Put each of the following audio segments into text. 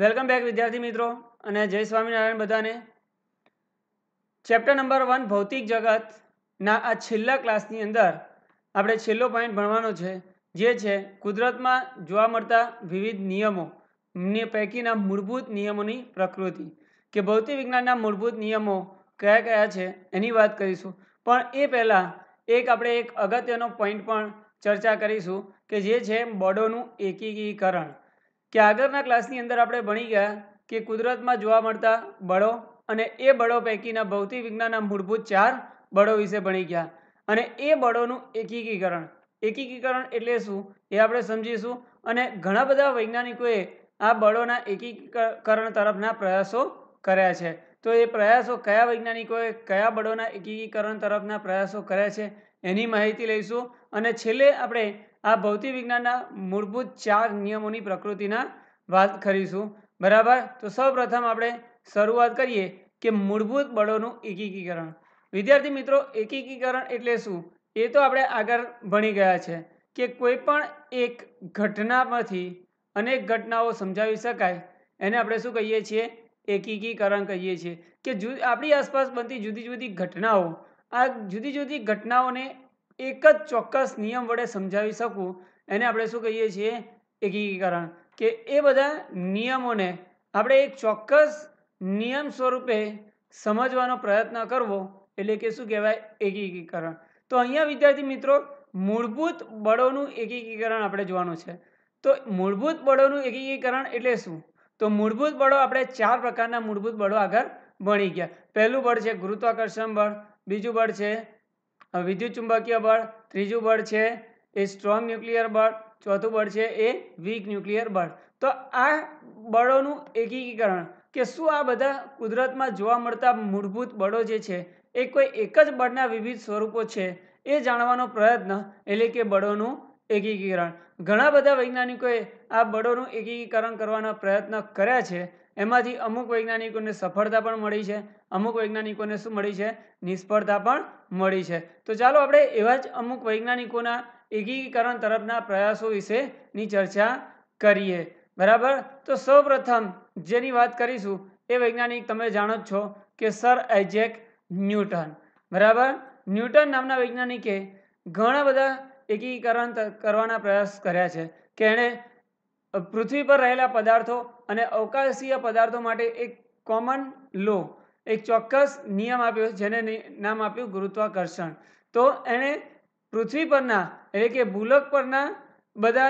welcome back વિદ્યાર્થી મિત્રો અને જય સ્વામિનારાયણ બધાને ચેપ્ટર નંબર વન ભૌતિક જગતના આ છેલ્લા ક્લાસની અંદર આપણે છેલ્લો પોઈન્ટ ભણવાનો છે જે છે કુદરતમાં જોવા મળતા વિવિધ નિયમો પૈકીના મૂળભૂત નિયમોની પ્રકૃતિ કે ભૌતિક વિજ્ઞાનના મૂળભૂત નિયમો કયા કયા છે એની વાત કરીશું પણ એ પહેલાં એક આપણે એક અગત્યનો પોઈન્ટ પણ ચર્ચા કરીશું કે જે છે બોર્ડોનું એકીકીકરણ કે આગળના ક્લાસની અંદર આપણે ભણી ગયા કે કુદરતમાં જોવા મળતા બળો અને એ બળો પૈકીના ભૌતિક વિજ્ઞાનના મૂળભૂત ચાર બળો વિશે ભણી ગયા અને એ બળોનું એકીકીકરણ એકીકીકરણ એટલે શું એ આપણે સમજીશું અને ઘણા બધા વૈજ્ઞાનિકોએ આ બળોના એકીકરણ તરફના પ્રયાસો કર્યા છે તો એ પ્રયાસો કયા વૈજ્ઞાનિકોએ કયા બળોના એકીકરણ તરફના પ્રયાસો કર્યા છે એની માહિતી લઈશું અને છેલ્લે આપણે આ ભૌતિક વિજ્ઞાનના મૂળભૂત ચાર નિયમોની પ્રકૃતિના વાત કરીશું બરાબર તો સૌપ્રથમ આપણે શરૂઆત કરીએ કે મૂળભૂત બળોનું એકીકીકરણ વિદ્યાર્થી મિત્રો એકીકીકરણ એટલે શું એ તો આપણે આગળ ભણી ગયા છે કે કોઈ પણ એક ઘટનામાંથી અનેક ઘટનાઓ સમજાવી શકાય એને આપણે શું કહીએ છીએ એકીકીકરણ કહીએ છીએ કે જુ આપણી આસપાસ બનતી જુદી જુદી ઘટનાઓ આ જુદી જુદી ઘટનાઓને એક જ ચોક્કસ નિયમ વડે સમજાવી શકું એને આપણે શું કહીએ છીએ એકીકરણ કે એ બધા નિયમોને આપણે એક ચોક્કસ નિયમ સ્વરૂપે સમજવાનો પ્રયત્ન કરવો એટલે કે શું કહેવાય એકીકરણ તો અહીંયા વિદ્યાર્થી મિત્રો મૂળભૂત બળોનું એકીકરણ આપણે જોવાનું છે તો મૂળભૂત બળોનું એકીકરણ એટલે શું તો મૂળભૂત બળો આપણે ચાર પ્રકારના મૂળભૂત બળો આગળ ભણી ગયા પહેલું બળ છે ગુરુત્વાકર્ષણ બળ બીજું બળ છે વિદ્યુત ચુંબકીય બળ ત્રીજું બળ છે એ સ્ટ્રોંગ ન્યુક્લિયર બળ ચોથું બળ છે એ વીક ન્યુક્લિયર બળ તો આ બળોનું એકીકરણ કે શું આ બધા કુદરતમાં જોવા મળતા મૂળભૂત બળો જે છે એ કોઈ એક જ બળના વિવિધ સ્વરૂપો છે એ જાણવાનો પ્રયત્ન એટલે કે બળોનું એકીકરણ ઘણા બધા વૈજ્ઞાનિકોએ આ બળોનું એકીકરણ કરવાના પ્રયત્ન કર્યા છે એમાંથી અમુક વૈજ્ઞાનિકોને સફળતા પણ મળી છે અમુક વૈજ્ઞાનિકોને શું મળી છે નિષ્ફળતા પણ મળી છે તો ચાલો આપણે એવા જ અમુક વૈજ્ઞાનિકોના એકીકરણ તરફના પ્રયાસો વિશેની ચર્ચા કરીએ બરાબર તો સૌપ્રથમ જેની વાત કરીશું એ વૈજ્ઞાનિક તમે જાણો જ છો કે સર એજેક ન્યૂટન બરાબર ન્યૂટન નામના વૈજ્ઞાનિકે ઘણા બધા એકીકરણ કરવાના પ્રયાસ કર્યા છે કે એણે પૃથ્વી પર રહેલા પદાર્થો અને અવકાશીય પદાર્થો માટે એક કોમન લો એક ચોક્કસ નિયમ આપ્યો જેને નામ આપ્યું ગુરુત્વાકર્ષણ તો એણે પૃથ્વી પરના એટલે કે ભૂલક પરના બધા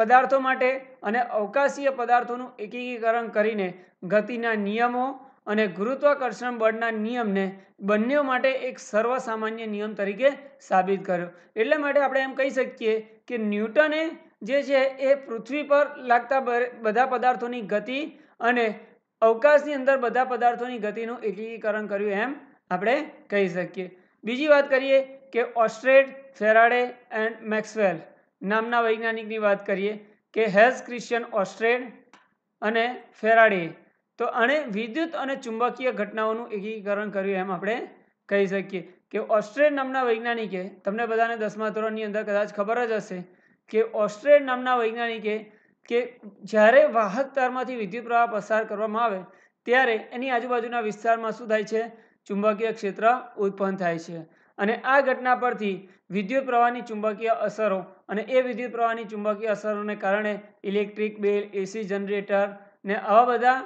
પદાર્થો માટે અને અવકાશીય પદાર્થોનું એકીકરણ કરીને ગતિના નિયમો અને ગુરુત્વાકર્ષણ બળના નિયમને બંને માટે એક સર્વસામાન્ય નિયમ તરીકે સાબિત કર્યો એટલે માટે આપણે એમ કહી શકીએ કે ન્યૂટને જે છે એ પૃથ્વી પર લાગતા બધા પદાર્થોની ગતિ અને અવકાશની અંદર બધા પદાર્થોની ગતિનું એકીકરણ કર્યું એમ આપણે કહી શકીએ બીજી વાત કરીએ કે ઓસ્ટ્રેડ ફેરાડે એન્ડ મેક્સવેલ નામના વૈજ્ઞાનિકની વાત કરીએ કે હેઝ ક્રિશ્ચિયન ઓસ્ટ્રેટ અને ફેરાડે તો આણે વિદ્યુત અને ચુંબકીય ઘટનાઓનું એકીકરણ કર્યું એમ આપણે કહી શકીએ કે ઓસ્ટ્રેટ નામના વૈજ્ઞાનિકે તમને બધાને દસમા ધોરણની અંદર કદાચ ખબર જ હશે કે ઓસ્ટ્રેટ નામના વૈજ્ઞાનિકે કે જ્યારે વાહક તારમાંથી વિદ્યુત પ્રવાહ પસાર કરવામાં આવે ત્યારે એની આજુબાજુના વિસ્તારમાં શું થાય છે ચુંબકીય ક્ષેત્ર ઉત્પન્ન થાય છે અને આ ઘટના પરથી વિદ્યુત પ્રવાહની ચુંબકીય અસરો અને એ વિદ્યુત પ્રવાહની ચુંબકીય અસરોને કારણે ઇલેક્ટ્રિક બિલ એસી જનરેટર ને આવા બધા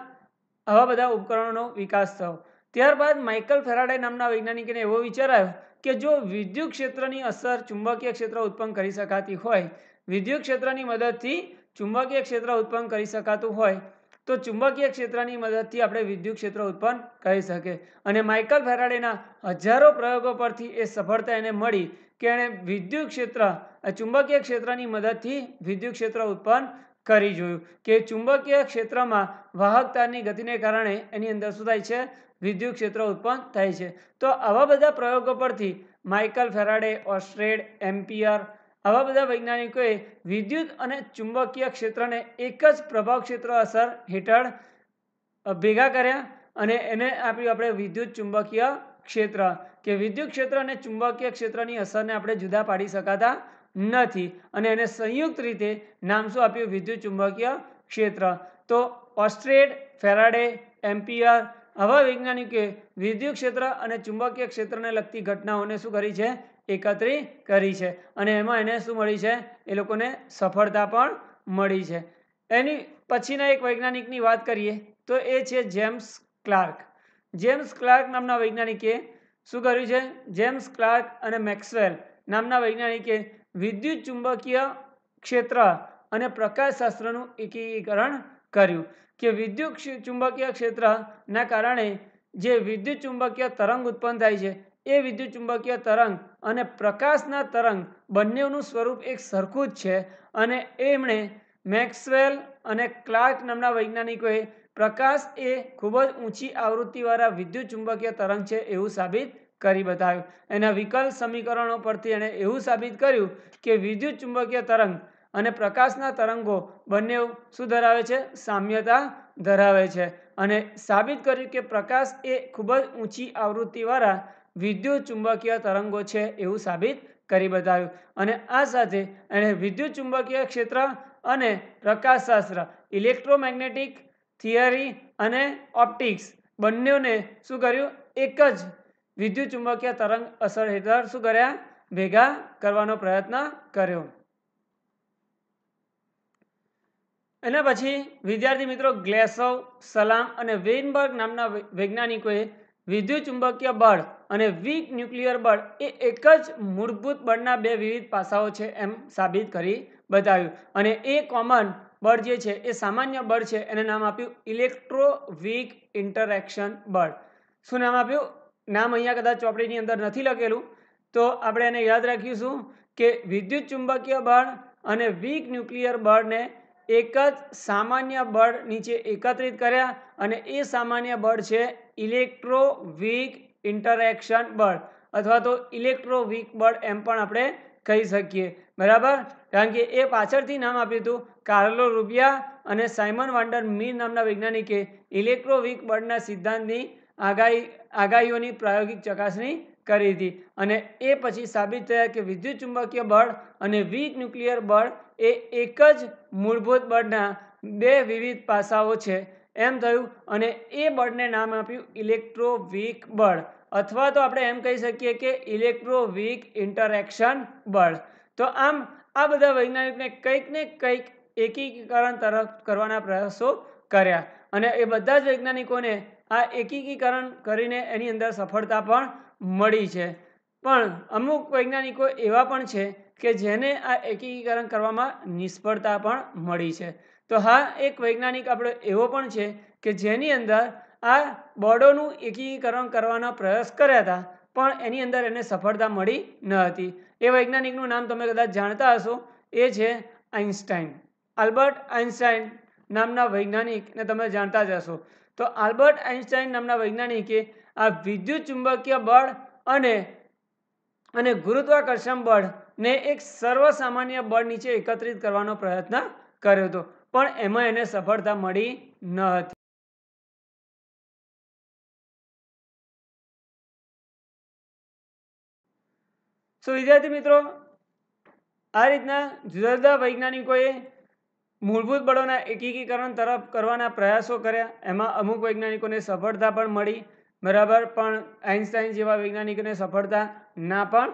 આવા બધા ઉપકરણોનો વિકાસ થયો ત્યારબાદ માઇકલ ફેરાડે નામના વૈજ્ઞાનિકને એવો વિચાર આવ્યો કે જો વિદ્યુત ક્ષેત્રની અસર ચુંબકીય ક્ષેત્ર ઉત્પન્ન કરી શકાતી હોય વિદ્યુત ક્ષેત્રની મદદથી ચુંબકીય ક્ષેત્ર ઉત્પન્ન કરી શકાતું હોય તો ચુંબકીય ક્ષેત્રની મદદથી આપણે વિદ્યુત ક્ષેત્ર ઉત્પન્ન કરી શકે અને માઇકલ ફેરાડેના હજારો પ્રયોગો પરથી એ સફળતા એને મળી કે એણે વિદ્યુત ક્ષેત્ર ચુંબકીય ક્ષેત્રની મદદથી વિદ્યુત ક્ષેત્ર ઉત્પન્ન કરી જોયું કે ચુંબકીય ક્ષેત્રમાં વાહકતાની ગતિને કારણે એની અંદર શું થાય છે વિદ્યુત ક્ષેત્ર ઉત્પન્ન થાય છે તો આવા બધા પ્રયોગો પરથી માઇકલ ફેરાડે ઓસ્ટ્રેડ એમ્પિયર આવા બધા વૈજ્ઞાનિકોએ વિદ્યુત અને ચુંબકીય ક્ષેત્રને એક જ પ્રભાવ ક્ષેત્ર અસર હેઠળ ભેગા કર્યા અને એને આપ્યું આપણે વિદ્યુત ચુંબકીય ક્ષેત્ર કે વિદ્યુત ક્ષેત્ર અને ચુંબકીય ક્ષેત્રની અસરને આપણે જુદા પાડી શકાતા નથી અને એને સંયુક્ત રીતે નામ શું આપ્યું વિદ્યુત ચુંબકીય ક્ષેત્ર તો ઓસ્ટ્રેડ ફેરાડે એમ્પિયર આવા વૈજ્ઞાનિકે વિદ્યુત ક્ષેત્ર અને ચુંબકીય ક્ષેત્રને લગતી ઘટનાઓને શું કરી છે એકત્રી કરી છે અને એમાં એને શું મળી છે એ લોકોને સફળતા પણ મળી છે એની પછીના એક વૈજ્ઞાનિકની વાત કરીએ તો એ છે જેમ્સ ક્લાર્ક જેમ્સ ક્લાર્ક નામના વૈજ્ઞાનિકે શું કર્યું છે જેમ્સ ક્લાર્ક અને મેક્સવેલ નામના વૈજ્ઞાનિકે વિદ્યુત ચુંબકીય ક્ષેત્ર અને પ્રકાશશાસ્ત્રનું એકીકરણ કર્યું કે વિદ્યુત ચુંબકીય ક્ષેત્રના કારણે જે વિદ્યુત ચુંબકીય તરંગ ઉત્પન્ન થાય છે એ વિદ્યુત ચુંબકીય તરંગ અને પ્રકાશના તરંગ બંનેનું સ્વરૂપ એક સરખું જ છે અને એમણે મેક્સવેલ અને ક્લાર્ક નામના વૈજ્ઞાનિકોએ પ્રકાશ એ ખૂબ જ ઊંચી આવૃત્તિવાળા વિદ્યુત ચુંબકીય તરંગ છે એવું સાબિત કરી બતાવ્યું એના વિકલ્પ સમીકરણો પરથી એણે એવું સાબિત કર્યું કે વિદ્યુત ચુંબકીય તરંગ અને પ્રકાશના તરંગો બંને શું ધરાવે છે સામ્યતા ધરાવે છે અને સાબિત કર્યું કે પ્રકાશ એ ખૂબ જ ઊંચી આવૃત્તિવાળા વિદ્યુત ચુંબકીય તરંગો છે એવું સાબિત કરી બતાવ્યું અને આ સાથે એણે વિદ્યુત ચુંબકીય ક્ષેત્ર અને પ્રકાશશાસ્ત્ર ઇલેક્ટ્રોમેગ્નેટિક થિયરી અને ઓપ્ટિક્સ બંનેને શું કર્યું એક જ વિદ્યુત ચુંબકીય તરંગ અસર હેઠળ શું કર્યા ભેગા કરવાનો પ્રયત્ન કર્યો એના પછી વિદ્યાર્થી મિત્રો ગ્લેસવ સલામ અને વેનબર્ગ નામના વૈજ્ઞાનિકોએ વિદ્યુત ચુંબકીય બળ અને વીક ન્યુક્લિયર બળ એ એક જ મૂળભૂત બળના બે વિવિધ પાસાઓ છે એમ સાબિત કરી બતાવ્યું અને એ કોમન બળ જે છે એ સામાન્ય બળ છે એને નામ આપ્યું ઇલેક્ટ્રો વીક ઇન્ટરેક્શન બળ શું નામ આપ્યું નામ અહીંયા કદાચ ચોપડીની અંદર નથી લખેલું તો આપણે એને યાદ રાખીશું કે વિદ્યુત ચુંબકીય બળ અને વીક ન્યુક્લિયર બળને એક જ સામાન્ય બળ નીચે એકત્રિત કર્યા અને એ સામાન્ય બળ છે ઇલેક્ટ્રોવિક ઇન્ટરેક્શન બળ અથવા તો ઇલેક્ટ્રોવિક બળ એમ પણ આપણે કહી શકીએ બરાબર કારણ કે એ પાછળથી નામ આપ્યું હતું કાર્લો રૂબિયા અને સાયમન વાન્ડર મીર નામના વૈજ્ઞાનિકે ઇલેક્ટ્રોવિક બળના સિદ્ધાંતની આગાહી આગાહીઓની પ્રાયોગિક ચકાસણી કરી હતી અને એ પછી સાબિત થયા કે વિદ્યુત ચુંબકીય બળ અને વીક ન્યુક્લિયર બળ એ એક જ મૂળભૂત બળના બે વિવિધ પાસાઓ છે એમ થયું અને એ બળને નામ આપ્યું ઇલેક્ટ્રોવીક બળ અથવા તો આપણે એમ કહી શકીએ કે ઇલેક્ટ્રોવીક ઇન્ટરેક્શન બળ તો આમ આ બધા વૈજ્ઞાનિકને કંઈક ને કંઈક એકીકરણ તરફ કરવાના પ્રયાસો કર્યા અને એ બધા જ વૈજ્ઞાનિકોને આ એકીકરણ કરીને એની અંદર સફળતા પણ મળી છે પણ અમુક વૈજ્ઞાનિકો એવા પણ છે કે જેને આ એકીકરણ કરવામાં નિષ્ફળતા પણ મળી છે તો હા એક વૈજ્ઞાનિક આપણો એવો પણ છે કે જેની અંદર આ બળોનું એકીકરણ કરવાના પ્રયાસ કર્યા હતા પણ એની અંદર એને સફળતા મળી ન હતી એ વૈજ્ઞાનિકનું નામ તમે કદાચ જાણતા હશો એ છે આઇન્સ્ટાઈન આલ્બર્ટ આઇન્સ્ટાઈન નામના વૈજ્ઞાનિકને તમે જાણતા જ હશો તો આલ્બર્ટ આઇન્સ્ટાઈન નામના વૈજ્ઞાનિકે આ વિદ્યુત ચુંબકીય બળ અને અને ગુરુત્વાકર્ષણ બળને એક સર્વસામાન્ય બળ નીચે એકત્રિત કરવાનો પ્રયત્ન કર્યો હતો પણ એમાં એને સફળતા મળી ન હતી સો વિદ્યાર્થી મિત્રો આ રીતના જુદા જુદા વૈજ્ઞાનિકોએ મૂળભૂત બળોના એકીકરણ તરફ કરવાના પ્રયાસો કર્યા એમાં અમુક વૈજ્ઞાનિકોને સફળતા પણ મળી બરાબર પણ આઈન્સ્ટાઈન જેવા વૈજ્ઞાનિકોને સફળતા ના પણ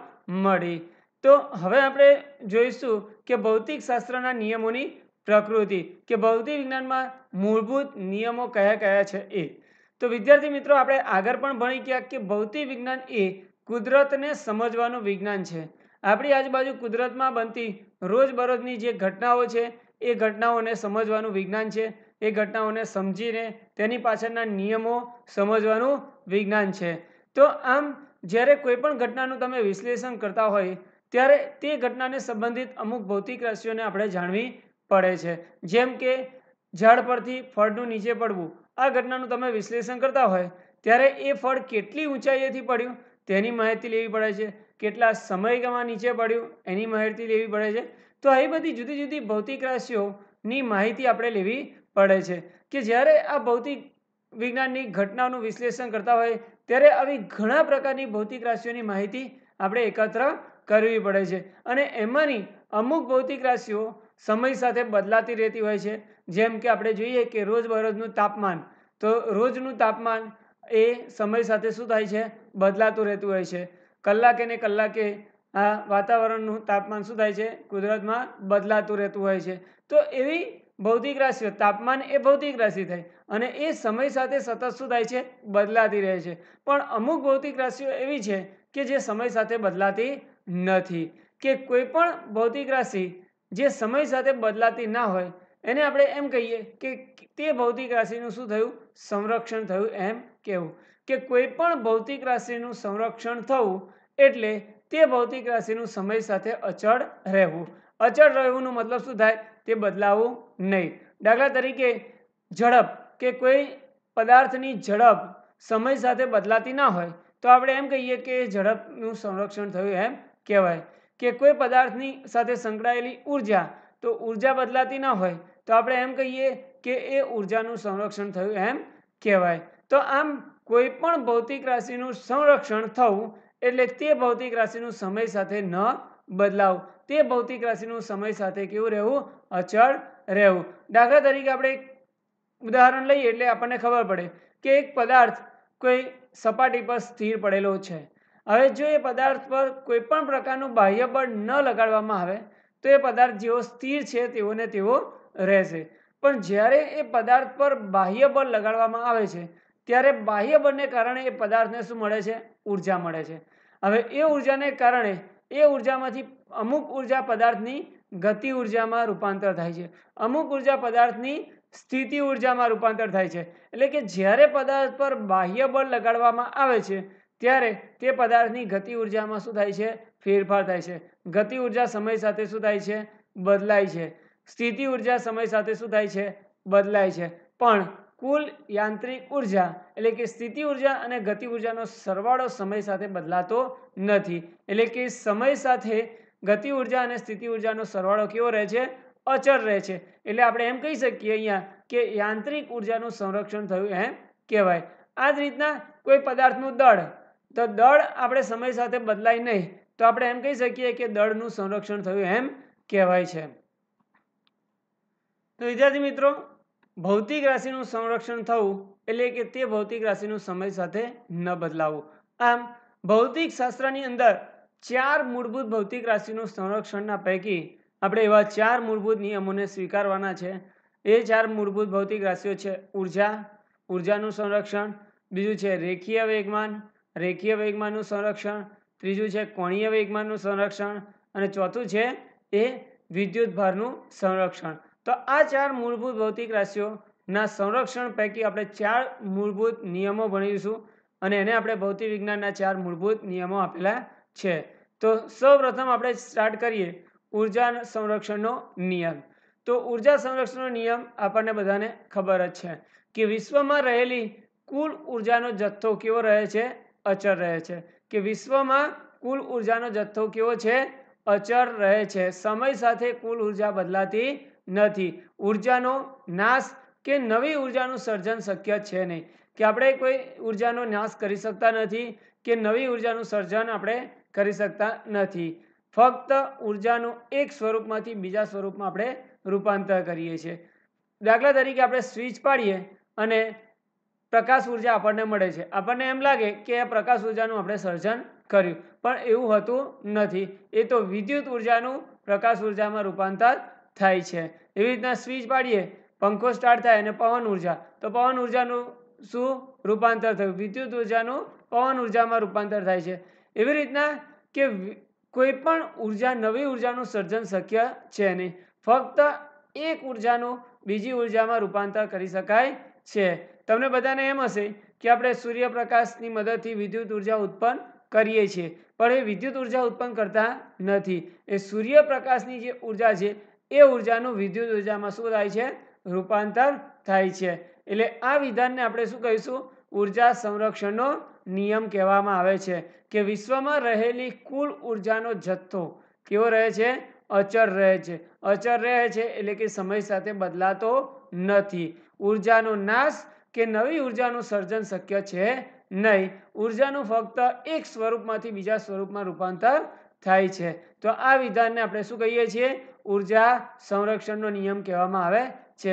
મળી તો હવે આપણે જોઈશું કે ભૌતિક શાસ્ત્રના નિયમોની પ્રકૃતિ કે ભૌતિક વિજ્ઞાનમાં મૂળભૂત નિયમો કયા કયા છે એ તો વિદ્યાર્થી મિત્રો આપણે આગળ પણ ભણી ગયા કે ભૌતિક વિજ્ઞાન એ કુદરતને સમજવાનું વિજ્ઞાન છે આપણી આજુબાજુ કુદરતમાં બનતી રોજબરોજની જે ઘટનાઓ છે એ ઘટનાઓને સમજવાનું વિજ્ઞાન છે એ ઘટનાઓને સમજીને તેની પાછળના નિયમો સમજવાનું વિજ્ઞાન છે તો આમ જ્યારે કોઈપણ ઘટનાનું તમે વિશ્લેષણ કરતા હોય ત્યારે તે ઘટનાને સંબંધિત અમુક ભૌતિક રાશિઓને આપણે જાણવી પડે છે જેમ કે ઝાડ પરથી ફળનું નીચે પડવું આ ઘટનાનું તમે વિશ્લેષણ કરતા હોય ત્યારે એ ફળ કેટલી ઊંચાઈએથી પડ્યું તેની માહિતી લેવી પડે છે કેટલા સમયગામાં નીચે પડ્યું એની માહિતી લેવી પડે છે તો આવી બધી જુદી જુદી ભૌતિક રાશિઓની માહિતી આપણે લેવી પડે છે કે જ્યારે આ ભૌતિક વિજ્ઞાનની ઘટનાનું વિશ્લેષણ કરતા હોય ત્યારે આવી ઘણા પ્રકારની ભૌતિક રાશિઓની માહિતી આપણે એકત્ર કરવી પડે છે અને એમાંની અમુક ભૌતિક રાશિઓ સમય સાથે બદલાતી રહેતી હોય છે જેમ કે આપણે જોઈએ કે રોજબરોજનું તાપમાન તો રોજનું તાપમાન એ સમય સાથે શું થાય છે બદલાતું રહેતું હોય છે કલાકે ને કલાકે આ વાતાવરણનું તાપમાન શું થાય છે કુદરતમાં બદલાતું રહેતું હોય છે તો એવી ભૌતિક રાશિઓ તાપમાન એ ભૌતિક રાશિ થાય અને એ સમય સાથે સતત શું થાય છે બદલાતી રહે છે પણ અમુક ભૌતિક રાશિઓ એવી છે કે જે સમય સાથે બદલાતી નથી કે કોઈ પણ ભૌતિક રાશિ જે સમય સાથે બદલાતી ના હોય એને આપણે એમ કહીએ કે તે ભૌતિક રાશિનું શું થયું સંરક્ષણ થયું એમ કહેવું કે કોઈ પણ ભૌતિક રાશિનું સંરક્ષણ થવું એટલે તે ભૌતિક રાશિનું સમય સાથે અચળ રહેવું અચળ રહેવુંનો મતલબ શું થાય તે બદલાવું નહીં દાખલા તરીકે ઝડપ કે કોઈ પદાર્થની ઝડપ સમય સાથે બદલાતી ના હોય તો આપણે એમ કહીએ કે ઝડપનું સંરક્ષણ થયું એમ કહેવાય કે કોઈ પદાર્થની સાથે સંકળાયેલી ઉર્જા તો ઉર્જા બદલાતી ન હોય તો આપણે એમ કહીએ કે એ ઉર્જાનું સંરક્ષણ થયું એમ કહેવાય તો આમ કોઈ પણ ભૌતિક રાશિનું સંરક્ષણ થવું એટલે તે ભૌતિક રાશિનું સમય સાથે ન બદલાવું તે ભૌતિક રાશિનું સમય સાથે કેવું રહેવું અચળ રહેવું દાખલા તરીકે આપણે એક ઉદાહરણ લઈએ એટલે આપણને ખબર પડે કે એક પદાર્થ કોઈ સપાટી પર સ્થિર પડેલો છે હવે જો એ પદાર્થ પર કોઈ પણ પ્રકારનું બાહ્ય બળ ન લગાડવામાં આવે તો એ પદાર્થ જેવો સ્થિર છે તેઓને ને તેવો રહેશે પણ જ્યારે એ પદાર્થ પર બાહ્ય બળ લગાડવામાં આવે છે ત્યારે બાહ્ય બળને કારણે એ પદાર્થને શું મળે છે ઉર્જા મળે છે હવે એ ઉર્જાને કારણે એ ઉર્જામાંથી અમુક ઉર્જા પદાર્થની ગતિ ઉર્જામાં રૂપાંતર થાય છે અમુક ઉર્જા પદાર્થની સ્થિતિ ઉર્જામાં રૂપાંતર થાય છે એટલે કે જ્યારે પદાર્થ પર બાહ્ય બળ લગાડવામાં આવે છે ત્યારે તે પદાર્થની ગતિ ઉર્જામાં શું થાય છે ફેરફાર થાય છે ગતિ ઉર્જા સમય સાથે શું થાય છે બદલાય છે સ્થિતિ ઉર્જા સમય સાથે શું થાય છે બદલાય છે પણ કુલ યાંત્રિક ઉર્જા એટલે કે સ્થિતિ ઉર્જા અને ગતિ ઉર્જાનો સરવાળો સમય સાથે બદલાતો નથી એટલે કે સમય સાથે ગતિ ઉર્જા અને સ્થિતિ ઉર્જાનો સરવાળો કેવો રહે છે અચળ રહે છે એટલે આપણે એમ કહી શકીએ અહીંયા કે યાંત્રિક ઉર્જાનું સંરક્ષણ થયું એમ કહેવાય આ જ રીતના કોઈ પદાર્થનું દળ તો દળ આપણે સમય સાથે બદલાય નહીં તો આપણે એમ કહી શકીએ કે દળનું સંરક્ષણ થયું એમ કહેવાય છે તો વિદ્યાર્થી મિત્રો ભૌતિક રાશિનું સંરક્ષણ થવું એટલે કે તે ભૌતિક રાશિનું સમય સાથે ન બદલાવું આમ ભૌતિક શાસ્ત્રની અંદર ચાર મૂળભૂત ભૌતિક રાશિનું સંરક્ષણના પૈકી આપણે એવા ચાર મૂળભૂત નિયમોને સ્વીકારવાના છે એ ચાર મૂળભૂત ભૌતિક રાશિઓ છે ઉર્જા ઉર્જાનું સંરક્ષણ બીજું છે રેખીય વેગમાન રેખીય વેગમાનનું સંરક્ષણ ત્રીજું છે કોણીય વેગમાનનું સંરક્ષણ અને ચોથું છે એ વિદ્યુત ભારનું સંરક્ષણ તો આ ચાર મૂળભૂત ભૌતિક રાશિઓના સંરક્ષણ પૈકી આપણે ચાર મૂળભૂત નિયમો ભણીશું અને એને આપણે ભૌતિક વિજ્ઞાનના ચાર મૂળભૂત નિયમો આપેલા છે તો સૌપ્રથમ આપણે સ્ટાર્ટ કરીએ ઉર્જા સંરક્ષણનો નિયમ તો ઉર્જા સંરક્ષણનો નિયમ આપણને બધાને ખબર જ છે કે વિશ્વમાં રહેલી કુલ ઉર્જાનો જથ્થો કેવો રહે છે અચર રહે છે કે વિશ્વમાં કુલ ઉર્જાનો જથ્થો કેવો છે અચર રહે છે સમય સાથે કુલ ઉર્જા બદલાતી નથી ઉર્જાનો નાશ કે નવી ઉર્જાનું સર્જન શક્ય છે નહીં કે આપણે કોઈ ઉર્જાનો નાશ કરી શકતા નથી કે નવી ઉર્જાનું સર્જન આપણે કરી શકતા નથી ફક્ત ઉર્જાનું એક સ્વરૂપમાંથી બીજા સ્વરૂપમાં આપણે રૂપાંતર કરીએ છીએ દાખલા તરીકે આપણે સ્વિચ પાડીએ અને પ્રકાશ ઉર્જા આપણને મળે છે આપણને એમ લાગે કે આ પ્રકાશ ઉર્જાનું આપણે સર્જન કર્યું પણ એવું હતું નથી એ તો વિદ્યુત ઉર્જાનું પ્રકાશ ઉર્જામાં રૂપાંતર થાય છે એવી રીતના સ્વિચ પાડીએ પંખો સ્ટાર્ટ થાય અને પવન ઉર્જા તો પવન ઉર્જાનું શું રૂપાંતર થયું વિદ્યુત ઉર્જાનું પવન ઉર્જામાં રૂપાંતર થાય છે એવી રીતના કે કોઈ પણ ઉર્જા નવી ઉર્જાનું સર્જન શક્ય છે નહીં ફક્ત એક ઉર્જાનું બીજી ઉર્જામાં રૂપાંતર કરી શકાય છે તમને બધાને એમ હશે કે આપણે સૂર્યપ્રકાશની મદદથી વિદ્યુત ઉર્જા ઉત્પન્ન કરીએ છીએ પણ એ વિદ્યુત ઉર્જા ઉત્પન્ન કરતા નથી એ સૂર્યપ્રકાશની જે ઉર્જા છે એ ઉર્જાનું વિદ્યુત ઉર્જામાં શું થાય છે રૂપાંતર થાય છે એટલે આ વિધાનને આપણે શું કહીશું ઉર્જા સંરક્ષણનો નિયમ કહેવામાં આવે છે કે વિશ્વમાં રહેલી કુલ ઉર્જાનો જથ્થો કેવો રહે છે અચર રહે છે અચર રહે છે એટલે કે સમય સાથે બદલાતો નથી ઉર્જાનો નાશ કે નવી ઉર્જાનું સર્જન શક્ય છે નહીં ઉર્જાનું ફક્ત એક સ્વરૂપમાંથી બીજા સ્વરૂપમાં રૂપાંતર થાય છે તો આ વિધાનને આપણે શું કહીએ છીએ ઉર્જા સંરક્ષણનો નિયમ કહેવામાં આવે છે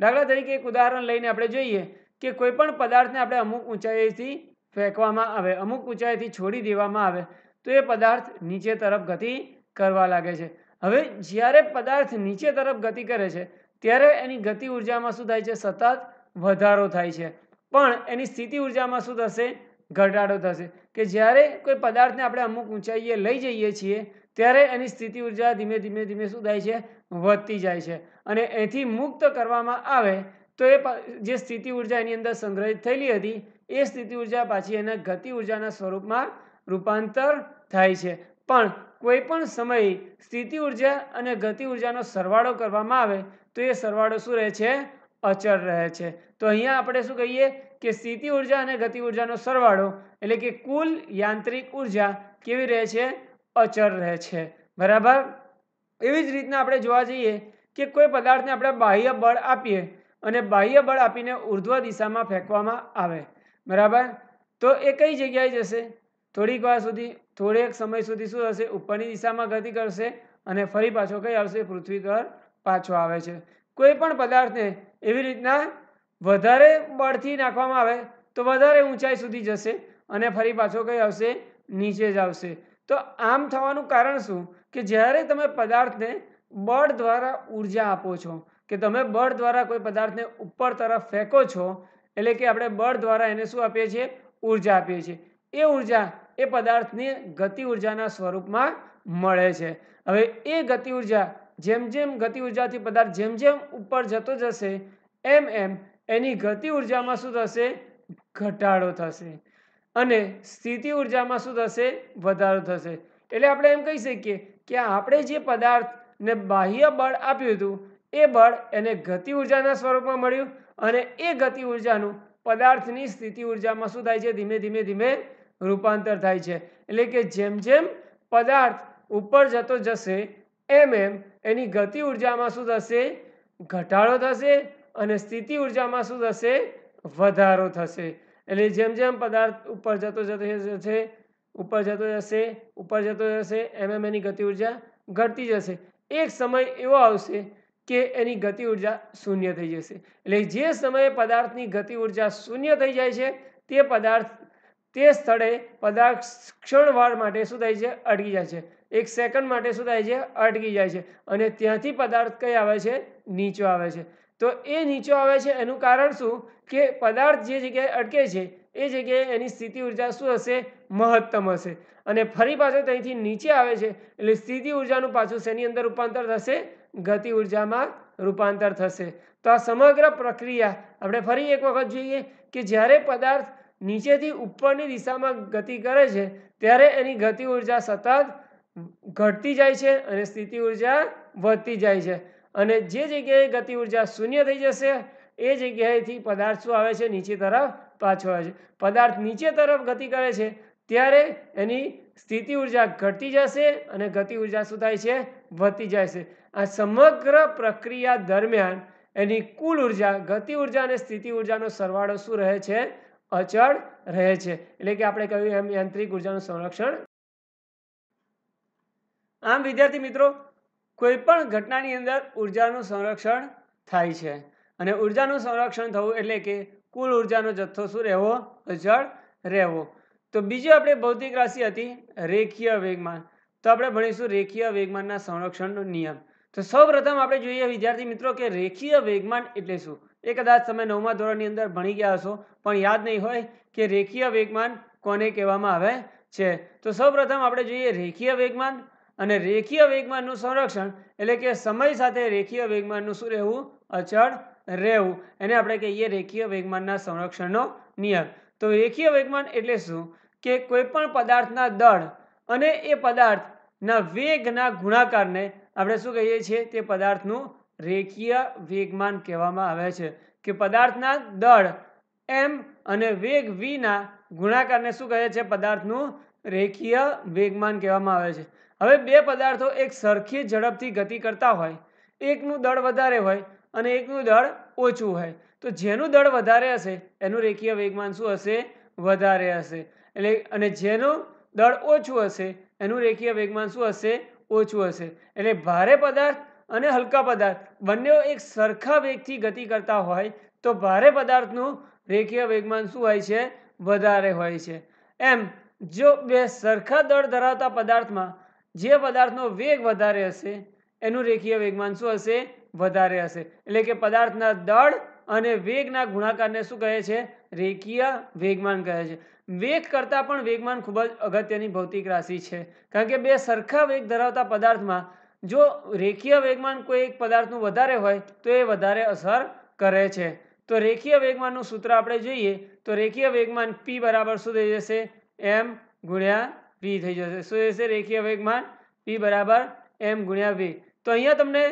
દાખલા તરીકે એક ઉદાહરણ લઈને આપણે જોઈએ કે કોઈપણ પદાર્થને આપણે અમુક ઊંચાઈથી ફેંકવામાં આવે અમુક ઊંચાઈથી છોડી દેવામાં આવે તો એ પદાર્થ નીચે તરફ ગતિ કરવા લાગે છે હવે જ્યારે પદાર્થ નીચે તરફ ગતિ કરે છે ત્યારે એની ગતિ ઉર્જામાં શું થાય છે સતત વધારો થાય છે પણ એની સ્થિતિ ઉર્જામાં શું થશે ઘટાડો થશે કે જ્યારે કોઈ પદાર્થને આપણે અમુક ઊંચાઈએ લઈ જઈએ છીએ ત્યારે એની સ્થિતિ ઉર્જા ધીમે ધીમે ધીમે શું થાય છે વધતી જાય છે અને એથી મુક્ત કરવામાં આવે તો એ જે સ્થિતિ ઉર્જા એની અંદર સંગ્રહિત થયેલી હતી એ સ્થિતિ ઉર્જા પાછી એના ગતિ ઉર્જાના સ્વરૂપમાં રૂપાંતર થાય છે પણ કોઈ પણ સમયે સ્થિતિ ઉર્જા અને ગતિ ઉર્જાનો સરવાળો કરવામાં આવે તો એ સરવાળો શું રહે છે અચર રહે છે તો અહીંયા આપણે શું કહીએ કે સ્થિતિ ઉર્જા અને ગતિ ઉર્જાનો સરવાળો એટલે કે કુલ યાંત્રિક ઉર્જા કેવી રહે છે અચર રહે છે બરાબર એવી જ રીતના આપણે જોવા જઈએ કે કોઈ પદાર્થને આપણે બાહ્ય બળ આપીએ અને બાહ્ય બળ આપીને ઉર્ધ્વ દિશામાં ફેંકવામાં આવે બરાબર તો એ કઈ જગ્યાએ જશે થોડીક વાર સુધી થોડેક સમય સુધી શું થશે ઉપરની દિશામાં ગતિ કરશે અને ફરી પાછો કઈ આવશે પૃથ્વી પર પાછો આવે છે કોઈ પણ પદાર્થને એવી રીતના વધારે બળથી નાખવામાં આવે તો વધારે ઊંચાઈ સુધી જશે અને ફરી પાછો કંઈ આવશે નીચે જ આવશે તો આમ થવાનું કારણ શું કે જ્યારે તમે પદાર્થને બળ દ્વારા ઉર્જા આપો છો કે તમે બળ દ્વારા કોઈ પદાર્થને ઉપર તરફ ફેંકો છો એટલે કે આપણે બળ દ્વારા એને શું આપીએ છીએ ઉર્જા આપીએ છીએ એ ઉર્જા એ પદાર્થને ગતિ ઉર્જાના સ્વરૂપમાં મળે છે હવે એ ગતિ ઉર્જા જેમ જેમ ગતિ ઉર્જાથી પદાર્થ જેમ જેમ ઉપર જતો જશે એમ એમ એની ગતિ ઉર્જામાં શું થશે ઘટાડો થશે અને સ્થિતિ ઉર્જામાં શું થશે વધારો થશે એટલે આપણે એમ કહી શકીએ કે આપણે જે પદાર્થને બાહ્ય બળ આપ્યું હતું એ બળ એને ગતિ ઉર્જાના સ્વરૂપમાં મળ્યું અને એ ગતિ ઉર્જાનું પદાર્થની સ્થિતિ ઉર્જામાં શું થાય છે ધીમે ધીમે ધીમે રૂપાંતર થાય છે એટલે કે જેમ જેમ પદાર્થ ઉપર જતો જશે એમ એમ એની ગતિ ઉર્જામાં શું થશે ઘટાડો થશે અને સ્થિતિ ઉર્જામાં શું થશે વધારો થશે એટલે જેમ જેમ પદાર્થ ઉપર જતો જતો જશે ઉપર જતો જશે ઉપર જતો જશે એમ એમ એની ગતિ ઉર્જા ઘટતી જશે એક સમય એવો આવશે કે એની ગતિ ઉર્જા શૂન્ય થઈ જશે એટલે જે સમયે પદાર્થની ગતિ ઉર્જા શૂન્ય થઈ જાય છે તે પદાર્થ તે સ્થળે પદાર્થ ક્ષણવાળ માટે શું થાય છે અટકી જાય છે એક સેકન્ડ માટે શું થાય છે અટકી જાય છે અને ત્યાંથી પદાર્થ કઈ આવે છે નીચો આવે છે તો એ નીચો આવે છે એનું કારણ શું કે પદાર્થ જે જગ્યાએ અટકે છે એ જગ્યાએ એની સ્થિતિ ઉર્જા શું હશે મહત્તમ હશે અને ફરી પાછો ત્યાંથી નીચે આવે છે એટલે સ્થિતિ ઉર્જાનું પાછું શેની અંદર રૂપાંતર થશે ગતિ ઉર્જામાં રૂપાંતર થશે તો આ સમગ્ર પ્રક્રિયા આપણે ફરી એક વખત જોઈએ કે જ્યારે પદાર્થ નીચેથી ઉપરની દિશામાં ગતિ કરે છે ત્યારે એની ગતિ ઉર્જા સતત ઘટતી જાય છે અને સ્થિતિ ઉર્જા વધતી જાય છે અને જે જગ્યાએ ગતિ ઉર્જા શૂન્ય થઈ જશે એ જગ્યાએથી પદાર્થ શું આવે છે નીચે તરફ પાછો આવે છે પદાર્થ નીચે તરફ ગતિ કરે છે ત્યારે એની સ્થિતિ ઉર્જા ઘટતી જશે અને ગતિ ઉર્જા શું થાય છે વધતી જાય છે આ સમગ્ર પ્રક્રિયા દરમિયાન એની કુલ ઉર્જા ગતિ ઉર્જા અને સ્થિતિ ઉર્જાનો સરવાળો શું રહે છે અચળ રહે છે એટલે કે આપણે કહ્યું એમ યાંત્રિક ઉર્જાનું સંરક્ષણ આમ વિદ્યાર્થી મિત્રો કોઈપણ ઘટનાની અંદર ઉર્જાનું સંરક્ષણ થાય છે અને ઉર્જાનું સંરક્ષણ થવું એટલે કે કુલ ઉર્જાનો જથ્થો શું રહેવો અચળ રહેવો તો બીજી આપણે ભૌતિક રાશિ હતી રેખીય વેગમાન તો આપણે ભણીશું રેખીય વેગમાનના સંરક્ષણનો નિયમ તો સૌપ્રથમ આપણે જોઈએ વિદ્યાર્થી મિત્રો કે રેખીય વેગમાન એટલે શું એ કદાચ તમે નવમા ધોરણની અંદર ભણી ગયા હશો પણ યાદ નહીં હોય કે રેખીય વેગમાન કોને કહેવામાં આવે છે તો સૌપ્રથમ આપણે જોઈએ રેખીય વેગમાન અને રેખીય વેગમાનનું સંરક્ષણ એટલે કે સમય સાથે રેખીય વેગમાનનું શું રહેવું અચળ રહેવું એને આપણે કહીએ રેખીય વેગમાનના સંરક્ષણનો નિયમ તો રેખીય વેગમાન એટલે શું કે કોઈપણ પદાર્થના દળ અને એ પદાર્થના વેગના ગુણાકારને આપણે શું કહીએ છીએ તે પદાર્થનું રેખીય વેગમાન કહેવામાં આવે છે કે પદાર્થના દળ એમ અને વેગ વીના ગુણાકારને શું કહે છે પદાર્થનું રેખીય વેગમાન કહેવામાં આવે છે હવે બે પદાર્થો એક સરખી ઝડપથી ગતિ કરતા હોય એકનું દળ વધારે હોય અને એકનું દળ ઓછું હોય તો જેનું દળ વધારે હશે એનું રેખીય વેગમાન શું હશે વધારે હશે એટલે અને જેનું દળ ઓછું હશે એનું રેખીય વેગમાન શું હશે ઓછું હશે એટલે ભારે પદાર્થ અને હલકા પદાર્થ બંને એક સરખા વેગથી ગતિ કરતા હોય તો ભારે પદાર્થનું રેખીય વેગમાન શું હોય છે વધારે હોય છે એમ જો બે સરખા દળ ધરાવતા પદાર્થમાં જે પદાર્થનો વેગ વધારે હશે એનું રેખીય વેગમાન શું હશે વધારે હશે એટલે કે પદાર્થના દળ અને વેગના ગુણાકારને શું કહે છે રેખીય વેગમાન કહે છે વેગ કરતાં પણ વેગમાન ખૂબ જ અગત્યની ભૌતિક રાશિ છે કારણ કે બે સરખા વેગ ધરાવતા પદાર્થમાં જો રેખીય વેગમાન કોઈ એક પદાર્થનું વધારે હોય તો એ વધારે અસર કરે છે તો રેખીય વેગમાનનું સૂત્ર આપણે જોઈએ તો રેખીય વેગમાન પી બરાબર શું થઈ જશે એમ ગુણ્યા વી થઈ જશે શું રહેશે રેખીય વેગમાન પી બરાબર એમ ગુણ્યા વી તો અહીંયા તમને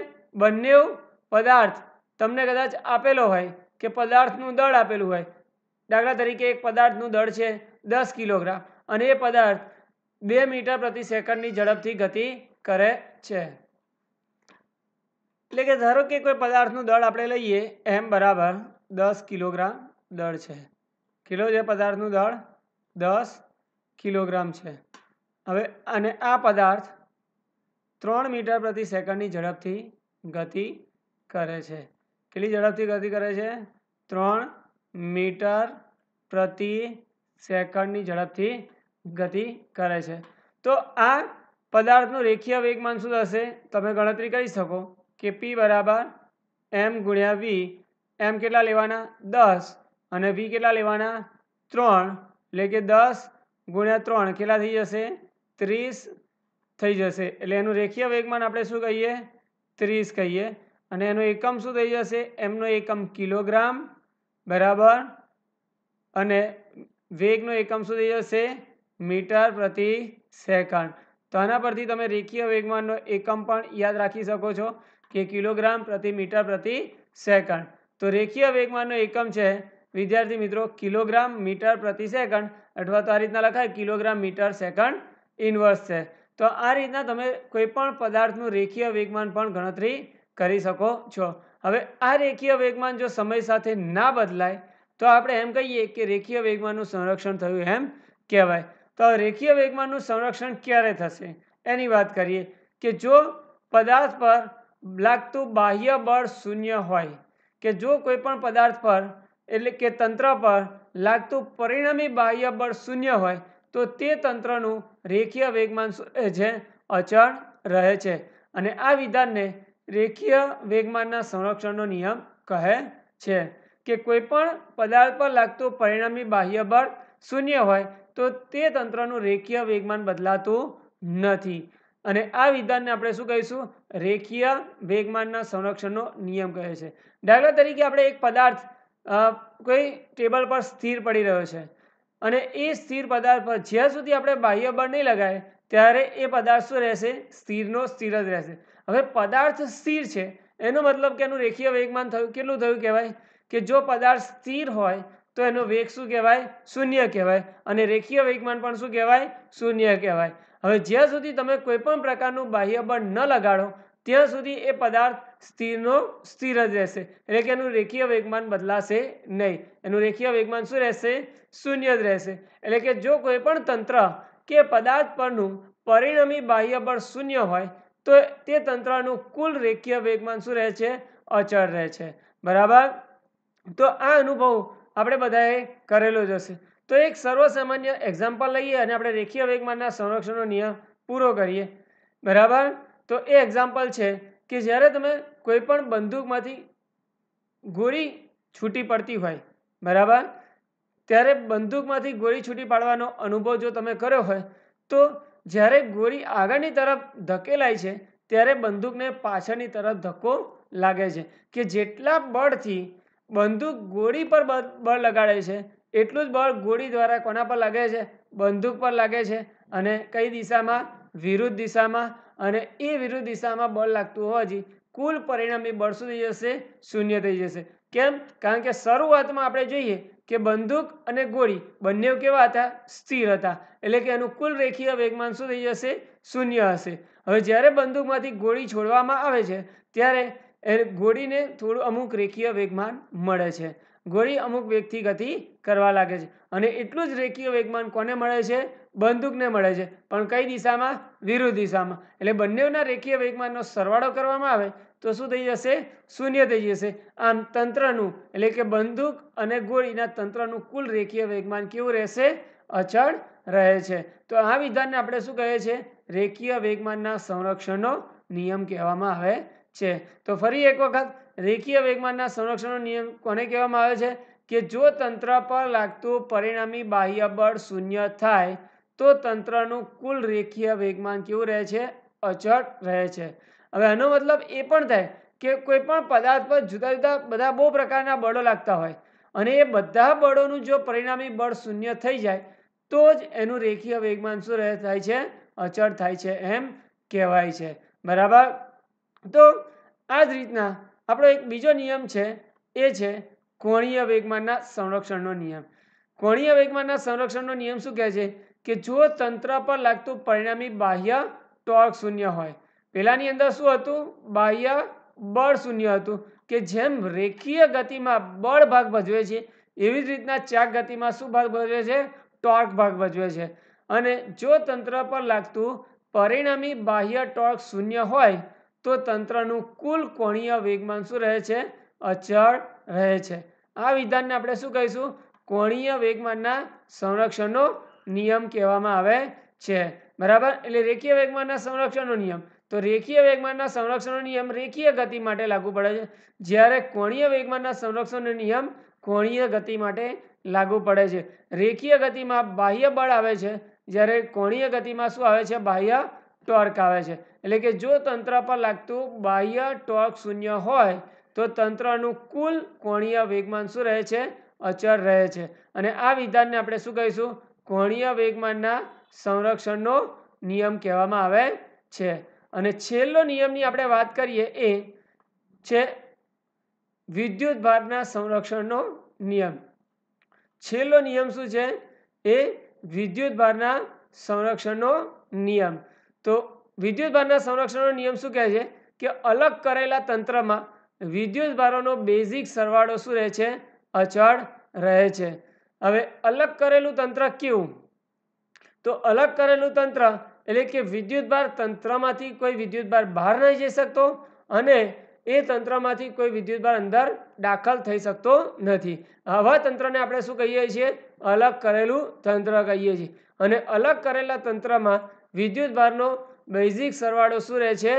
બંને પદાર્થ તમને કદાચ આપેલો હોય કે પદાર્થનું દળ આપેલું હોય દાખલા તરીકે એક પદાર્થનું દળ છે દસ કિલોગ્રામ અને એ પદાર્થ બે મીટર પ્રતિ સેકન્ડની ઝડપથી ગતિ કરે છે એટલે કે ધારો કે કોઈ પદાર્થનું દળ આપણે લઈએ એમ બરાબર દસ કિલોગ્રામ દળ છે કેટલો છે પદાર્થનું દળ દસ કિલોગ્રામ છે હવે અને આ પદાર્થ ત્રણ મીટર પ્રતિ સેકન્ડની ઝડપથી ગતિ કરે છે કેટલી ઝડપથી ગતિ કરે છે ત્રણ મીટર પ્રતિ સેકન્ડની ઝડપથી ગતિ કરે છે તો આ પદાર્થનું રેખીય વેગમાન શું થશે તમે ગણતરી કરી શકો કે પી બરાબર એમ ગુણ્યા વી એમ કેટલા લેવાના દસ અને વી કેટલા લેવાના ત્રણ એટલે કે દસ ગુણ્યા ત્રણ કેટલા થઈ જશે ત્રીસ થઈ જશે એટલે એનું રેખીય વેગમાન આપણે શું કહીએ ત્રીસ કહીએ અને એનો એકમ શું થઈ જશે એમનો એકમ કિલોગ્રામ બરાબર અને વેગનો એકમ શું થઈ જશે મીટર પ્રતિ સેકન્ડ તો આના પરથી તમે રેખીય વેગમાનનો એકમ પણ યાદ રાખી શકો છો કે કિલોગ્રામ પ્રતિ મીટર પ્રતિ સેકન્ડ તો રેખીય વેગમાનનો એકમ છે વિદ્યાર્થી મિત્રો કિલોગ્રામ મીટર પ્રતિ સેકન્ડ અથવા તો આ રીતના લખાય કિલોગ્રામ મીટર સેકન્ડ ઇન્વર્સ છે તો આ રીતના તમે કોઈપણ પદાર્થનું રેખીય વેગમાન પણ ગણતરી કરી શકો છો હવે આ રેખીય વેગમાન જો સમય સાથે ના બદલાય તો આપણે એમ કહીએ કે રેખીય વેગમાનનું સંરક્ષણ થયું એમ કહેવાય તો રેખીય વેગમાનનું સંરક્ષણ ક્યારે થશે એની વાત કરીએ કે જો પદાર્થ પર લાગતું બાહ્ય બળ શૂન્ય હોય કે જો કોઈ પણ પદાર્થ પર એટલે કે તંત્ર પર લાગતું પરિણામી બાહ્ય બળ શૂન્ય હોય તો તે તંત્રનું રેખીય વેગમાન છે અચળ રહે છે અને આ વિધાનને રેખીય વેગમાનના સંરક્ષણનો નિયમ કહે છે કે કોઈપણ પદાર્થ પર લાગતું પરિણામી બાહ્ય બળ શૂન્ય હોય તો તે તંત્રનું રેખીય વેગમાન બદલાતું નથી અને આ વિધાનને આપણે શું કહીશું રેખીય વેગમાનના સંરક્ષણનો નિયમ કહે છે દાખલા તરીકે આપણે એક પદાર્થ કોઈ ટેબલ પર સ્થિર પડી રહ્યો છે અને એ સ્થિર પદાર્થ પર જ્યાં સુધી આપણે બાહ્ય બળ નહીં લગાવીએ ત્યારે એ પદાર્થ શું રહેશે સ્થિરનો સ્થિર જ રહેશે હવે પદાર્થ સ્થિર છે એનો મતલબ કે એનું રેખીય વેગમાન થયું કેટલું થયું કહેવાય કે જો પદાર્થ સ્થિર હોય તો એનો વેગ શું કહેવાય શૂન્ય કહેવાય અને રેખીય વેગમાન પણ શું કહેવાય શૂન્ય કહેવાય હવે જ્યાં સુધી તમે કોઈપણ પ્રકારનું બાહ્ય બળ ન લગાડો ત્યાં સુધી એ પદાર્થ સ્થિરનો સ્થિર જ રહેશે એટલે કે એનું રેખીય વેગમાન બદલાશે નહીં એનું રેખીય વેગમાન શું રહેશે શૂન્ય જ રહેશે એટલે કે જો કોઈ પણ તંત્ર કે પદાર્થ પરનું પરિણામી બાહ્ય બળ શૂન્ય હોય તો તે તંત્રનું કુલ રેખીય વેગમાન શું રહે છે અચળ રહે છે બરાબર તો આ અનુભવ આપણે બધાએ કરેલો જ હશે તો એક સર્વસામાન્ય એક્ઝામ્પલ લઈએ અને આપણે રેખીય વેગમાનના સંરક્ષણનો નિયમ પૂરો કરીએ બરાબર તો એ એક્ઝામ્પલ છે કે જ્યારે તમે કોઈ પણ બંદૂકમાંથી ગોળી છૂટી પડતી હોય બરાબર ત્યારે બંદૂકમાંથી ગોળી છૂટી પાડવાનો અનુભવ જો તમે કર્યો હોય તો જ્યારે ગોળી આગળની તરફ ધકેલાય છે ત્યારે બંદૂકને પાછળની તરફ ધક્કો લાગે છે કે જેટલા બળથી બંદૂક ગોળી પર બળ લગાડે છે એટલું જ બળ ગોળી દ્વારા કોના પર લાગે છે બંદૂક પર લાગે છે અને કઈ દિશામાં વિરુદ્ધ દિશામાં અને એ વિરુદ્ધ દિશામાં બળ લાગતું હોવાથી કુલ પરિણામી બળ શું થઈ જશે શૂન્ય થઈ જશે કેમ કારણ કે શરૂઆતમાં આપણે જોઈએ કે બંદૂક અને ગોળી બંને કેવા હતા સ્થિર હતા એટલે કે એનું કુલ રેખીય વેગમાન શું થઈ જશે શૂન્ય હશે હવે જ્યારે બંદૂકમાંથી ગોળી છોડવામાં આવે છે ત્યારે એ ઘોડીને થોડું અમુક રેખીય વેગમાન મળે છે ઘોડી અમુક વેગથી ગતિ કરવા લાગે છે અને એટલું જ રેખીય વેગમાન કોને મળે છે બંદૂકને મળે છે પણ કઈ દિશામાં વિરુદ્ધ દિશામાં એટલે બંનેના રેખીય વેગમાનનો સરવાળો કરવામાં આવે તો શું થઈ જશે શૂન્ય થઈ જશે આમ તંત્રનું એટલે કે બંદૂક અને ગોળીના તંત્રનું કુલ રેખીય વેગમાન કેવું રહેશે અચળ રહે છે તો આ વિધાનને આપણે શું કહીએ છીએ રેખીય વેગમાનના સંરક્ષણનો નિયમ કહેવામાં આવે છે તો ફરી એક વખત રેખીય વેગમાનના સંરક્ષણનો નિયમ કોને કહેવામાં આવે છે કે જો તંત્ર પર લાગતું પરિણામી બાહ્ય બળ શૂન્ય થાય તો તંત્રનું કુલ રેખીય વેગમાન કેવું રહે છે અચળ રહે છે હવે આનો મતલબ એ પણ થાય કે કોઈ પણ પદાર્થ પર જુદા જુદા બધા બહુ પ્રકારના બળો લાગતા હોય અને એ બધા બળોનું જો પરિણામી બળ શૂન્ય થઈ જાય તો જ એનું રેખીય વેગમાન શું રહે થાય છે અચળ થાય છે એમ કહેવાય છે બરાબર તો આ જ રીતના આપણો એક બીજો નિયમ છે એ છે કોણીય વેગમાનના સંરક્ષણનો નિયમ કોણીય વેગમાનના સંરક્ષણનો નિયમ શું કહે છે કે જો તંત્ર પર લાગતું પરિણામી બાહ્ય ટોર્ક શૂન્ય હોય પહેલાંની અંદર શું હતું બાહ્ય બળ શૂન્ય હતું કે જેમ રેખીય ગતિમાં બળ ભાગ ભજવે છે એવી જ રીતના ચાક ગતિમાં શું ભાગ ભજવે છે ટોર્ક ભાગ ભજવે છે અને જો તંત્ર પર લાગતું પરિણામી બાહ્ય ટોર્ક શૂન્ય હોય તો તંત્રનું કુલ કોણીય વેગમાન શું રહે છે અચળ રહે છે આ વિધાનને આપણે શું કહીશું કોણીય વેગમાનના સંરક્ષણનો નિયમ કહેવામાં આવે છે બરાબર એટલે રેખીય વેગમાનના સંરક્ષણનો નિયમ તો રેખીય વેગમાનના સંરક્ષણનો નિયમ રેખીય ગતિ માટે લાગુ પડે છે જ્યારે કોણીય વેગમાનના સંરક્ષણનો નિયમ કોણીય ગતિ માટે લાગુ પડે છે રેખીય ગતિમાં બાહ્ય બળ આવે છે જ્યારે કોણીય ગતિમાં શું આવે છે બાહ્ય ટોર્ક આવે છે એટલે કે જો તંત્ર પર લાગતું બાહ્ય ટોર્ક શૂન્ય હોય તો તંત્રનું કુલ કોણીય વેગમાન શું રહે છે અચર રહે છે અને આ વિધાનને આપણે શું કહીશું કોણીય વેગમાનના સંરક્ષણનો નિયમ કહેવામાં આવે છે અને છેલ્લો નિયમની આપણે વાત કરીએ એ છે વિદ્યુત ભારના સંરક્ષણનો નિયમ છેલ્લો નિયમ શું છે એ વિદ્યુત ભારના સંરક્ષણનો નિયમ તો વિદ્યુતભારના સંરક્ષણનો નિયમ શું કહે છે કે અલગ કરેલા તંત્રમાં વિદ્યુતભારોનો બેઝિક સરવાળો શું રહે છે અચળ રહે છે હવે અલગ કરેલું તંત્ર કેવું તો અલગ કરેલું તંત્ર એટલે કે વિદ્યુતભાર તંત્રમાંથી કોઈ વિદ્યુતભાર બહાર નહીં જઈ શકતો અને એ તંત્રમાંથી કોઈ વિદ્યુતભાર અંદર દાખલ થઈ શકતો નથી આવા તંત્રને આપણે શું કહીએ છીએ અલગ કરેલું તંત્ર કહીએ છીએ અને અલગ કરેલા તંત્રમાં વિદ્યુતભારનો બેઝિક સરવાળો શું રહે છે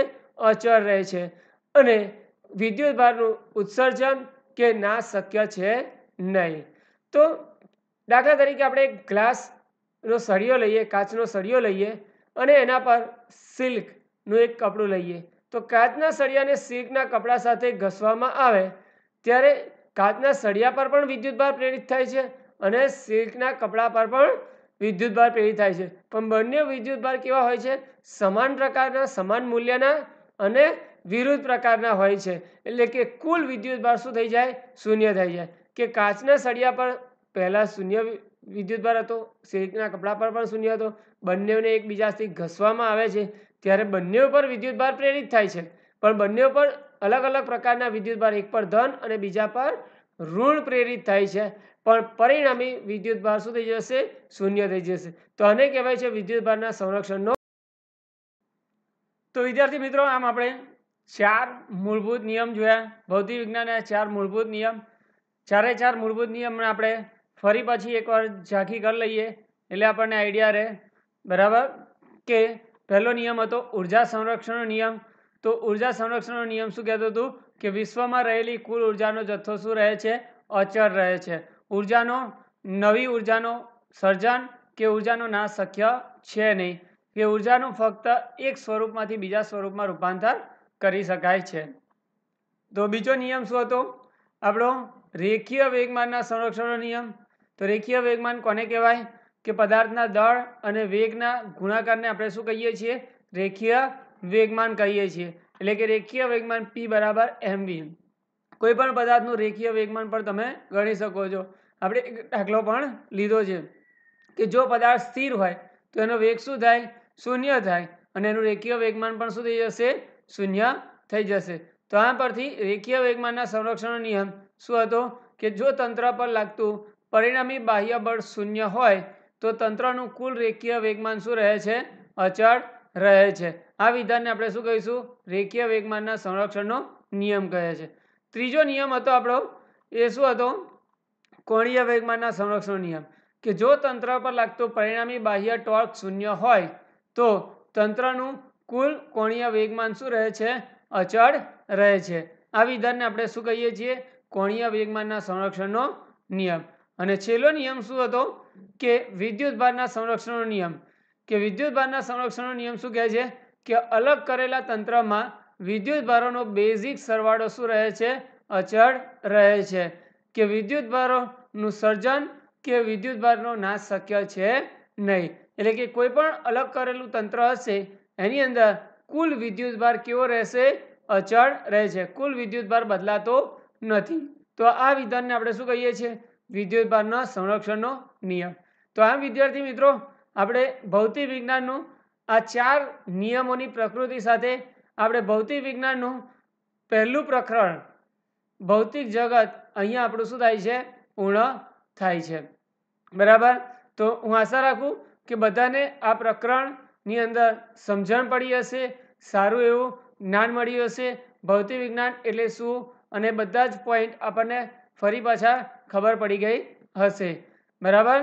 અચળ રહે છે અને વિદ્યુતભારનું ઉત્સર્જન કે ના શક્ય છે નહીં તો દાખલા તરીકે આપણે એક ગ્લાસનો સળિયો લઈએ કાચનો સળિયો લઈએ અને એના પર સિલ્કનું એક કપડું લઈએ તો કાચના સળિયાને સિલ્કના કપડા સાથે ઘસવામાં આવે ત્યારે કાચના સળિયા પર પણ વિદ્યુતભાર પ્રેરિત થાય છે અને સિલ્કના કપડા પર પણ વિદ્યુતભાર પ્રેરિત થાય છે પણ બંને વિદ્યુતભાર કેવા હોય છે સમાન પ્રકારના સમાન મૂલ્યના અને વિરુદ્ધ પ્રકારના હોય છે એટલે કે કુલ વિદ્યુતભાર શું થઈ જાય શૂન્ય થઈ જાય કે કાચના સળિયા પર પહેલાં શૂન્ય વિદ્યુતભાર હતો સિલ્કના કપડા પર પણ શૂન્ય હતો બંનેને એકબીજાથી ઘસવામાં આવે છે ત્યારે બંને પર વિદ્યુતભાર પ્રેરિત થાય છે પણ બંને ઉપર અલગ અલગ પ્રકારના વિદ્યુતભાર એક પર ધન અને બીજા પર ઋણ પ્રેરિત થાય છે પણ પરિણામી વિદ્યુતભાર શું થઈ જશે શૂન્ય થઈ જશે તો આને કહેવાય છે વિદ્યુતભારના સંરક્ષણનો તો વિદ્યાર્થી મિત્રો આમ આપણે ચાર મૂળભૂત નિયમ જોયા ભૌતિક વિજ્ઞાનના ચાર મૂળભૂત નિયમ ચારે ચાર મૂળભૂત નિયમને આપણે ફરી પછી એકવાર ઝાંખી કરી લઈએ એટલે આપણને આઈડિયા રહે બરાબર કે પહેલો નિયમ હતો ઉર્જા સંરક્ષણનો નિયમ તો ઉર્જા સંરક્ષણનો નિયમ શું કહેતો હતું કે વિશ્વમાં રહેલી કુલ ઉર્જાનો જથ્થો શું રહે છે અચર રહે છે ઉર્જાનો નવી ઉર્જાનો સર્જન કે ઉર્જાનો નાશ શક્ય છે નહીં કે ઉર્જાનું ફક્ત એક સ્વરૂપમાંથી બીજા સ્વરૂપમાં રૂપાંતર કરી શકાય છે તો બીજો નિયમ શું હતો આપણો રેખીય વેગમાનના સંરક્ષણનો નિયમ તો રેખીય વેગમાન કોને કહેવાય કે પદાર્થના દળ અને વેગના ગુણાકારને આપણે શું કહીએ છીએ રેખીય વેગમાન કહીએ છીએ એટલે કે રેખીય વેગમાન પી બરાબર એમવી કોઈપણ પદાર્થનું રેખીય વેગમાન પણ તમે ગણી શકો છો આપણે એક દાખલો પણ લીધો છે કે જો પદાર્થ સ્થિર હોય તો એનો વેગ શું થાય શૂન્ય થાય અને એનું રેખીય વેગમાન પણ શું થઈ જશે શૂન્ય થઈ જશે તો આ પરથી રેખીય વેગમાનના સંરક્ષણનો નિયમ શું હતો કે જો તંત્ર પર લાગતું પરિણામી બાહ્ય બળ શૂન્ય હોય તો તંત્રનું કુલ રેખીય વેગમાન શું રહે છે અચળ રહે છે આ વિધાનને આપણે શું કહીશું રેખીય વેગમાનના સંરક્ષણનો નિયમ કહે છે ત્રીજો નિયમ હતો આપણો એ શું હતો કોણીય વેગમાનના સંરક્ષણ નિયમ કે જો તંત્ર પર લાગતું પરિણામી બાહ્ય ટોર્ક શૂન્ય હોય તો તંત્રનું કુલ કોણીય વેગમાન શું રહે છે અચળ રહે છે આ વિધાનને આપણે શું કહીએ છીએ કોણીય વેગમાનના સંરક્ષણનો નિયમ અને છેલ્લો નિયમ શું હતો કે વિદ્યુતભારના સંરક્ષણનો નિયમ કે વિદ્યુતભારના સંરક્ષણનો નિયમ શું કહે છે કે અલગ કરેલા તંત્રમાં વિદ્યુત ભારોનો બેઝિક સરવાળો શું રહે છે અચળ રહે છે કે વિદ્યુત ભારોનું સર્જન કે વિદ્યુત ભારનો નાશ શક્ય છે નહીં એટલે કે કોઈ પણ અલગ કરેલું તંત્ર હશે એની અંદર કુલ વિદ્યુત ભાર કેવો રહેશે અચળ રહે છે કુલ વિદ્યુત ભાર બદલાતો નથી તો આ વિધાનને આપણે શું કહીએ છીએ વિદ્યુત ભારના સંરક્ષણનો નિયમ તો આમ વિદ્યાર્થી મિત્રો આપણે ભૌતિક વિજ્ઞાનનું આ ચાર નિયમોની પ્રકૃતિ સાથે આપણે ભૌતિક વિજ્ઞાનનું પહેલું પ્રકરણ ભૌતિક જગત અહીંયા આપણું શું થાય છે પૂર્ણ થાય છે બરાબર તો હું આશા રાખું કે બધાને આ પ્રકરણની અંદર સમજણ પડી હશે સારું એવું જ્ઞાન મળ્યું હશે ભૌતિક વિજ્ઞાન એટલે શું અને બધા જ પોઈન્ટ આપણને ફરી પાછા ખબર પડી ગઈ હશે બરાબર